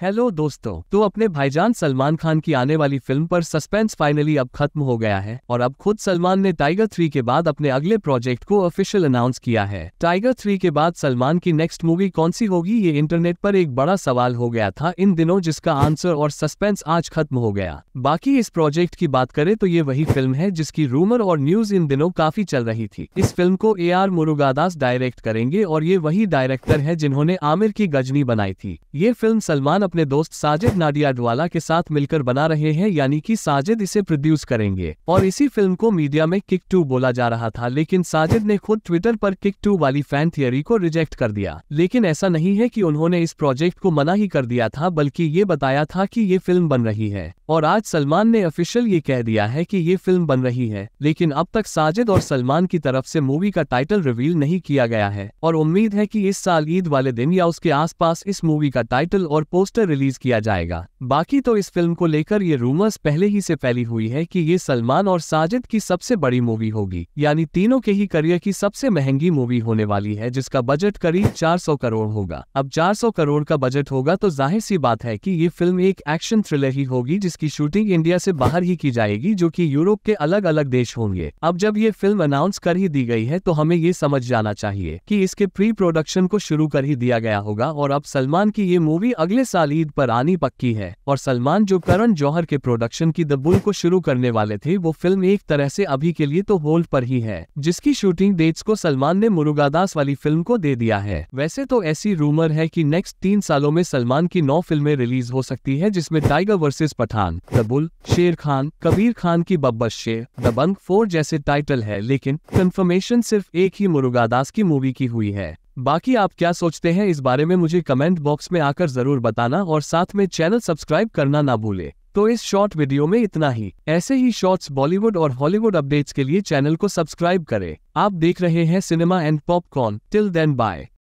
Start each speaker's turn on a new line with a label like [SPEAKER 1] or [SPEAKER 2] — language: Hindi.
[SPEAKER 1] हेलो दोस्तों तो अपने भाईजान सलमान खान की आने वाली फिल्म पर सस्पेंस फाइनली अब खत्म हो गया है और अब खुद सलमान ने टाइगर थ्री के बाद अपने अगले प्रोजेक्ट को ऑफिशियल अनाउंस किया है टाइगर थ्री के बाद सलमान की नेक्स्ट मूवी कौन सी होगी ये इंटरनेट पर एक बड़ा सवाल हो गया था इन दिनों जिसका आंसर और सस्पेंस आज खत्म हो गया बाकी इस प्रोजेक्ट की बात करे तो ये वही फिल्म है जिसकी रूमर और न्यूज इन दिनों काफी चल रही थी इस फिल्म को ए आर मुरुगादास डायरेक्ट करेंगे और ये वही डायरेक्टर है जिन्होंने आमिर की गजनी बनाई थी ये फिल्म सलमान अपने दोस्त साजिद नाडियाडवाला के साथ मिलकर बना रहे हैं यानी कि साजिद इसे प्रोड्यूस करेंगे और इसी फिल्म को मीडिया में किक टू बोला जा रहा था लेकिन साजिद ने खुद ट्विटर पर किक टू वाली फैन थियरी को रिजेक्ट कर दिया लेकिन ऐसा नहीं है कि उन्होंने इस प्रोजेक्ट को मना ही कर दिया था बल्कि ये बताया था कि ये फिल्म बन रही है और आज सलमान ने ऑफिशियल ये कह दिया है कि ये फिल्म बन रही है लेकिन अब तक साजिद और सलमान की तरफ से मूवी का टाइटल रिवील नहीं किया गया है और उम्मीद है कि इस साल ईद वाले दिन या उसके आसपास इस मूवी का टाइटल और पोस्टर रिलीज किया जाएगा बाकी तो इस फिल्म को लेकर ये रूमर्स पहले ही से फैली हुई है कि ये सलमान और साजिद की सबसे बड़ी मूवी होगी यानी तीनों के ही करियर की सबसे महंगी मूवी होने वाली है जिसका बजट करीब 400 करोड़ होगा अब 400 करोड़ का बजट होगा तो जाहिर सी बात है कि ये फिल्म एक एक्शन थ्रिलर ही होगी जिस इसकी शूटिंग इंडिया से बाहर ही की जाएगी जो कि यूरोप के अलग अलग देश होंगे अब जब ये फिल्म अनाउंस कर ही दी गई है तो हमें ये समझ जाना चाहिए कि इसके प्री प्रोडक्शन को शुरू कर ही दिया गया होगा और अब सलमान की ये मूवी अगले साल ईद पर आनी पक्की है और सलमान जो करण जौहर के प्रोडक्शन की दबुल को शुरू करने वाले थे वो फिल्म एक तरह से अभी के लिए तो होल्ड पर ही है जिसकी शूटिंग डेट्स को सलमान ने मुरुगादास वाली फिल्म को दे दिया है वैसे तो ऐसी रूमर है की नेक्स्ट तीन सालों में सलमान की नौ फिल्में रिलीज हो सकती है जिसमे टाइगर वर्सेज पठान खान कबुल शेर खान कबीर खान की बब्बर शेर दबंग फोर जैसे टाइटल है लेकिन कंफर्मेशन सिर्फ एक ही मुरुगादास की मूवी की हुई है बाकी आप क्या सोचते हैं इस बारे में मुझे कमेंट बॉक्स में आकर जरूर बताना और साथ में चैनल सब्सक्राइब करना ना भूले तो इस शॉर्ट वीडियो में इतना ही ऐसे ही शॉर्ट्स बॉलीवुड और हॉलीवुड अपडेट्स के लिए चैनल को सब्सक्राइब करें आप देख रहे हैं cinema and popcorn till then bye